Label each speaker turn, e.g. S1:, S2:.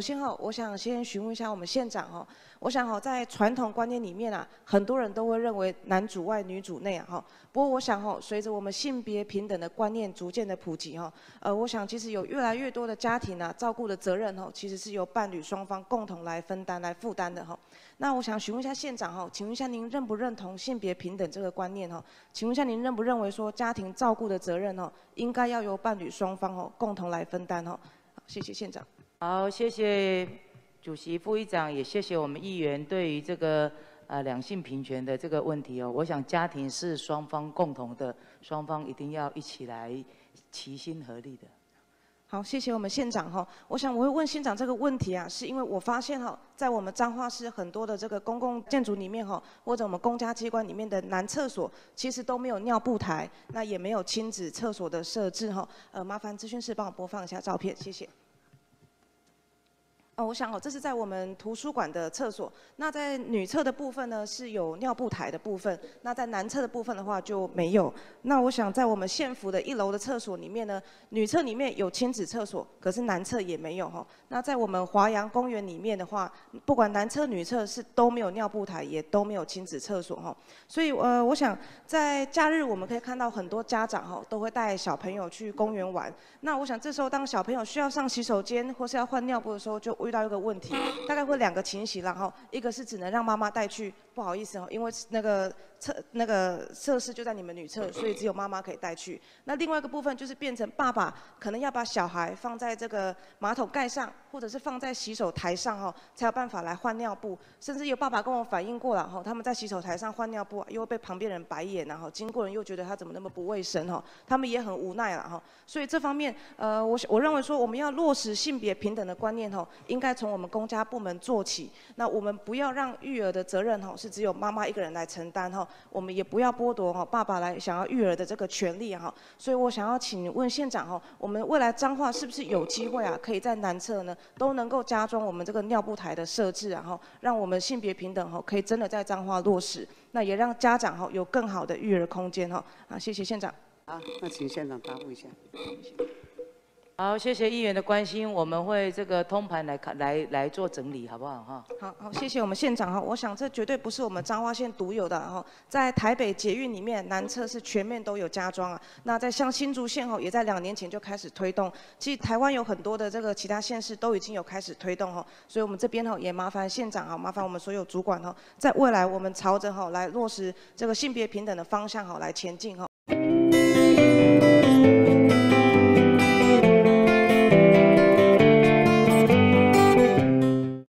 S1: 首先哈，我想先询问一下我们县长哈。我想哈，在传统观念里面啊，很多人都会认为男主外女主内啊哈。不过我想哈，随着我们性别平等的观念逐渐的普及哈，呃，我想其实有越来越多的家庭呢，照顾的责任哈，其实是由伴侣双方共同来分担来负担的哈。那我想询问一下县长哈，请问一下您认不认同性别平等这个观念哈？请问一下您认不认为说家庭照顾的责任哦，应该要由伴侣双方哦共同来分担哦？谢谢县长。
S2: 好，谢谢主席、副议长，也谢谢我们议员对于这个呃两性平权的这个问题哦。我想家庭是双方共同的，双方一定要一起来齐心合力的。好，谢谢我们县长哈。我想我会问县长这个
S1: 问题啊，是因为我发现哈，在我们彰化市很多的这个公共建筑里面哈，或者我们公家机关里面的男厕所，其实都没有尿布台，那也没有亲子厕所的设置哈。呃，麻烦咨询室帮我播放一下照片，谢谢。那我想哦，这是在我们图书馆的厕所。那在女厕的部分呢，是有尿布台的部分。那在男厕的部分的话就没有。那我想在我们县府的一楼的厕所里面呢，女厕里面有亲子厕所，可是男厕也没有哈。那在我们华阳公园里面的话，不管男厕女厕是都没有尿布台，也都没有亲子厕所哈。所以呃，我想在假日我们可以看到很多家长哈都会带小朋友去公园玩。那我想这时候当小朋友需要上洗手间或是要换尿布的时候就。遇到一个问题，大概会两个情形，然后一个是只能让妈妈带去，不好意思哦，因为那个测那个测试就在你们女厕，所以只有妈妈可以带去。那另外一个部分就是变成爸爸可能要把小孩放在这个马桶盖上，或者是放在洗手台上哦，才有办法来换尿布。甚至有爸爸跟我反映过了哈，他们在洗手台上换尿布，又被旁边人白眼，然后经过人又觉得他怎么那么不卫生哈，他们也很无奈了哈。所以这方面，呃，我我认为说我们要落实性别平等的观念哦。应该从我们公家部门做起，那我们不要让育儿的责任吼是只有妈妈一个人来承担吼，我们也不要剥夺吼爸爸来想要育儿的这个权利哈。所以我想要请问县长吼，我们未来彰化是不是有机会啊，可以在南侧呢都能够加装我们这个尿布台的设置，然后让我们性别平等吼可以真的在彰化落实，那也让家长吼有更好的育儿空间吼。啊，谢谢县长。
S2: 啊，那请县长答复一下。好，谢谢议员的关心，我们会这个通盘来看，来来做整理，好不好哈？
S1: 好，好，谢谢我们县长哈。我想这绝对不是我们彰化县独有的哈，在台北捷运里面，南侧是全面都有加装啊。那在像新竹县吼，也在两年前就开始推动。其实台湾有很多的这个其他县市都已经有开始推动哈，所以我们这边哈也麻烦县长哈，麻烦我们所有主管哈，在未来我们朝着哈来落实这个性别平等的方向哈来前进哈。